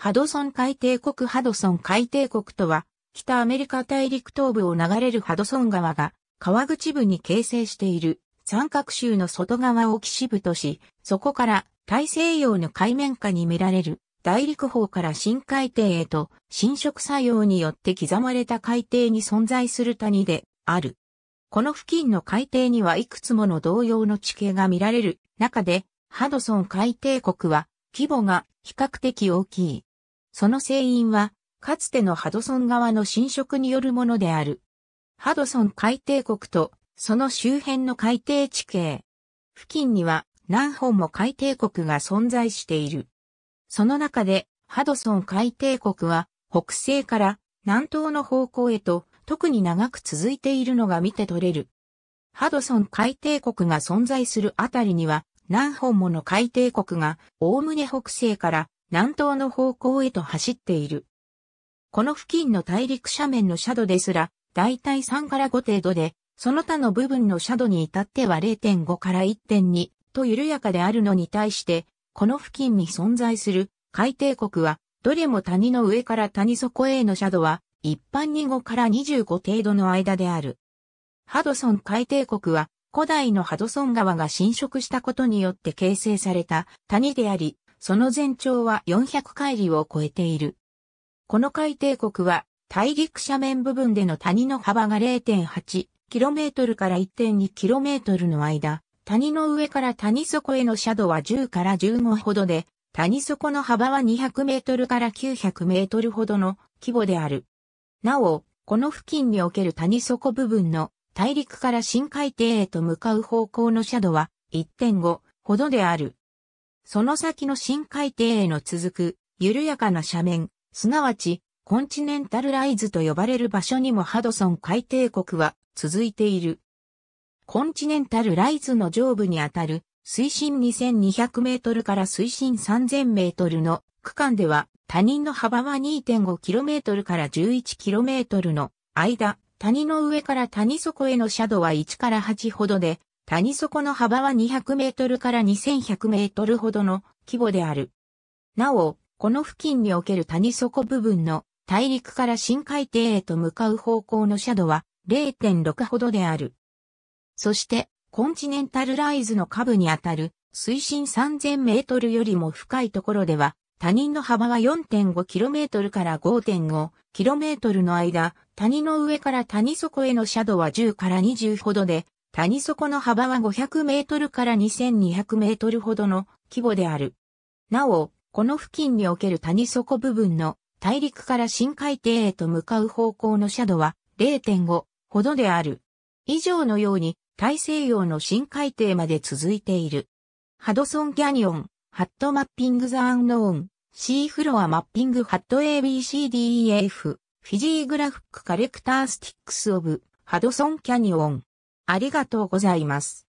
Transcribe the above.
ハドソン海帝国ハドソン海帝国とは、北アメリカ大陸東部を流れるハドソン川が川口部に形成している三角州の外側を岸部とし、そこから大西洋の海面下に見られる大陸方から深海底へと侵食作用によって刻まれた海底に存在する谷である。この付近の海底にはいくつもの同様の地形が見られる中で、ハドソン海底国は規模が比較的大きい。その成因は、かつてのハドソン側の侵食によるものである。ハドソン海底国と、その周辺の海底地形。付近には何本も海底国が存在している。その中で、ハドソン海底国は、北西から南東の方向へと、特に長く続いているのが見て取れる。ハドソン海底国が存在するあたりには、何本もの海底国が、おおむね北西から南東の方向へと走っている。この付近の大陸斜面のシャドですら、だいたい3から5程度で、その他の部分のシャドに至っては0.5から1.2と緩やかであるのに対して、この付近に存在する海底国は、どれも谷の上から谷底へのシャドは、一般に5から25程度の間である。ハドソン海底国は、古代のハドソン川が侵食したことによって形成された谷であり、その全長は400海里を超えている。この海底国は、大陸斜面部分での谷の幅が 0.8km から 1.2km の間、谷の上から谷底への斜度は10から15ほどで、谷底の幅は200メートルから900メートルほどの規模である。なお、この付近における谷底部分の大陸から深海底へと向かう方向の斜度は1.5ほどである。その先の深海底への続く、緩やかな斜面、すなわち、コンチネンタルライズと呼ばれる場所にもハドソン海底国は続いている。コンチネンタルライズの上部にあたる水深2200メートルから水深3000メートルの区間では谷の幅は2 5トルから1 1トルの間、谷の上から谷底への斜度は1から8ほどで、谷底の幅は200メートルから2100メートルほどの規模である。なお、この付近における谷底部分の大陸から深海底へと向かう方向の斜度は0.6ほどである。そして、コンチネンタルライズの下部にあたる水深3000メートルよりも深いところでは、谷の幅は 4.5km から 5.5km の間、谷の上から谷底への斜度は10から20ほどで、谷底の幅は500メートルから2200メートルほどの規模である。なお、この付近における谷底部分の大陸から深海底へと向かう方向の斜度は0.5ほどである。以上のように大西洋の深海底まで続いている。ハドソンキャニオン、ハットマッピングザアンノーン、シーフロアマッピングハット ABCDEF、フィジーグラフックカレクタースティックスオブ、ハドソンキャニオン。ありがとうございます。